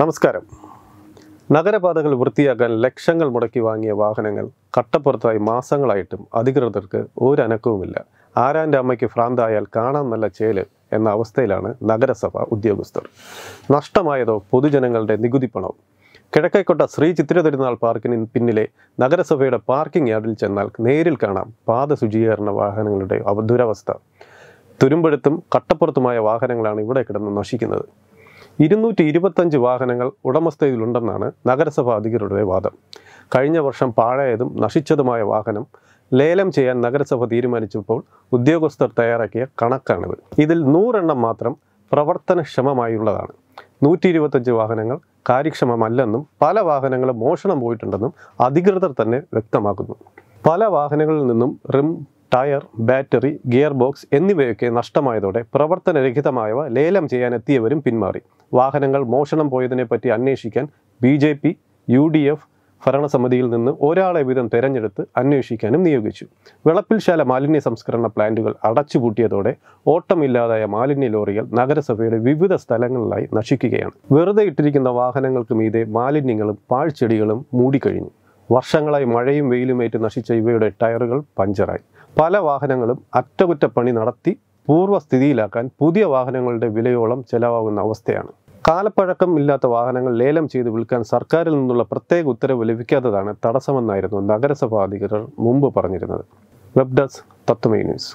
നമസ്കാരം നഗരപാതകൾ വൃത്തിയാക്കാൻ ലക്ഷങ്ങൾ മുടക്കി വാങ്ങിയ വാഹനങ്ങൾ കട്ടപ്പുറത്തായി മാസങ്ങളായിട്ടും അധികൃതർക്ക് ഒരനക്കവുമില്ല ആരാൻ്റെ അമ്മയ്ക്ക് ഭ്രാന്തായാൽ കാണാൻ നല്ല ചേല് എന്ന അവസ്ഥയിലാണ് നഗരസഭ ഉദ്യോഗസ്ഥർ നഷ്ടമായതോ പൊതുജനങ്ങളുടെ നികുതി പണവും കിഴക്കേക്കോട്ട ശ്രീ ചിത്ര തിരുനാൾ പാർക്കിന് പിന്നിലെ നഗരസഭയുടെ പാർക്കിംഗ് യാർഡിൽ ചെന്നാൽ നേരിൽ കാണാം പാത ശുചീകരണ വാഹനങ്ങളുടെ ദുരവസ്ഥ തുരുമ്പെടുത്തും കട്ടപ്പുറത്തുമായ വാഹനങ്ങളാണ് ഇവിടെ കിടന്ന് നശിക്കുന്നത് ഇരുന്നൂറ്റി ഇരുപത്തഞ്ച് വാഹനങ്ങൾ ഉടമസ്ഥയിലുണ്ടെന്നാണ് നഗരസഭാ അധികൃതരുടെ വാദം കഴിഞ്ഞ വർഷം പാഴായതും നശിച്ചതുമായ വാഹനം ലേലം ചെയ്യാൻ നഗരസഭ തീരുമാനിച്ചപ്പോൾ ഉദ്യോഗസ്ഥർ തയ്യാറാക്കിയ കണക്കാണിത് ഇതിൽ നൂറെണ്ണം മാത്രം പ്രവർത്തനക്ഷമമായുള്ളതാണ് നൂറ്റി ഇരുപത്തഞ്ച് വാഹനങ്ങൾ കാര്യക്ഷമമല്ലെന്നും പല വാഹനങ്ങളും മോഷണം പോയിട്ടുണ്ടെന്നും അധികൃതർ തന്നെ വ്യക്തമാക്കുന്നു പല വാഹനങ്ങളിൽ നിന്നും rim tyre battery gear box എന്നിവയൊക്കെ നഷ്ടമായതോടെ പ്രവർത്തനരഹിതമായവ ലേലം ചെയ്യാനെത്തിയവരും പിന്മാറി വാഹനങ്ങൾ മോഷണം പോയതിനെപ്പറ്റി അന്വേഷിക്കാൻ B J P U D F ഭരണസമിതിയിൽ നിന്ന് ഒരാളെ വീതം തെരഞ്ഞെടുത്ത് അന്വേഷിക്കാനും നിയോഗിച്ചു വിളപ്പിൽശാല മാലിന്യ സംസ്കരണ പ്ലാന്റുകൾ അടച്ചുപൂട്ടിയതോടെ ഓട്ടമില്ലാതായ മാലിന്യ ലോറികൾ നഗരസഭയുടെ വിവിധ സ്ഥലങ്ങളിലായി നശിക്കുകയാണ് വെറുതെ ഇട്ടിരിക്കുന്ന വാഹനങ്ങൾക്ക് മീതെ മാലിന്യങ്ങളും പാഴ്ചെടികളും മൂടിക്കഴിഞ്ഞു വർഷങ്ങളായി മഴയും വെയിലും നശിച്ച ഇവയുടെ ടയറുകൾ പഞ്ചറായി പല വാഹനങ്ങളും അറ്റകുറ്റപ്പണി നടത്തി പൂർവ്വസ്ഥിതിയിലാക്കാൻ പുതിയ വാഹനങ്ങളുടെ വിലയോളം ചെലവാകുന്ന അവസ്ഥയാണ് കാലപ്പഴക്കം ഇല്ലാത്ത വാഹനങ്ങൾ ലേലം ചെയ്ത് വിൽക്കാൻ സർക്കാരിൽ നിന്നുള്ള പ്രത്യേക ഉത്തരവ് ലഭിക്കാത്തതാണ് തടസ്സമെന്നായിരുന്നു നഗരസഭാ അധികൃതർ മുമ്പ് പറഞ്ഞിരുന്നത് വെബ് ഡെസ്ക് തത്വമേ ന്യൂസ്